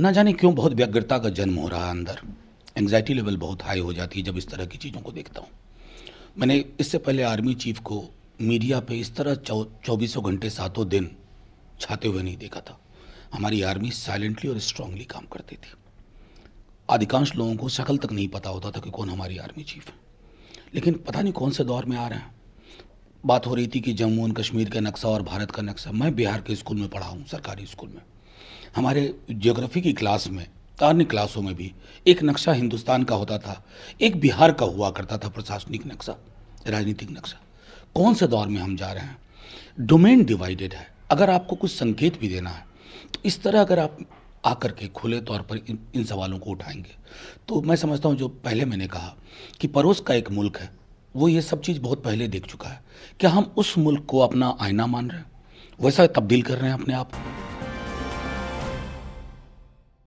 ना जाने क्यों बहुत व्यग्रता का जन्म हो रहा है अंदर एंग्जाइटी लेवल बहुत हाई हो जाती है जब इस तरह की चीज़ों को देखता हूँ मैंने इससे पहले आर्मी चीफ को मीडिया पे इस तरह चौबीसों घंटे सातों दिन छाते हुए नहीं देखा था हमारी आर्मी साइलेंटली और स्ट्रांगली काम करती थी अधिकांश लोगों को शकल तक नहीं पता होता था कि कौन हमारी आर्मी चीफ है लेकिन पता नहीं कौन से दौर में आ रहे हैं बात हो रही थी कि जम्मू एंड कश्मीर का नक्शा और भारत का नक्शा मैं बिहार के स्कूल में पढ़ा हूँ सरकारी स्कूल में हमारे ज्योग्राफी की क्लास में अन्य क्लासों में भी एक नक्शा हिंदुस्तान का होता था एक बिहार का हुआ करता था प्रशासनिक नक्शा राजनीतिक नक्शा कौन से दौर में हम जा रहे हैं डोमेन डिवाइडेड है अगर आपको कुछ संकेत भी देना है तो इस तरह अगर आप आकर के खुले तौर पर इन, इन सवालों को उठाएंगे तो मैं समझता हूँ जो पहले मैंने कहा कि पड़ोस का एक मुल्क है वो ये सब चीज़ बहुत पहले देख चुका है क्या हम उस मुल्क को अपना आईना मान रहे हैं वैसा तब्दील कर रहे हैं अपने आप को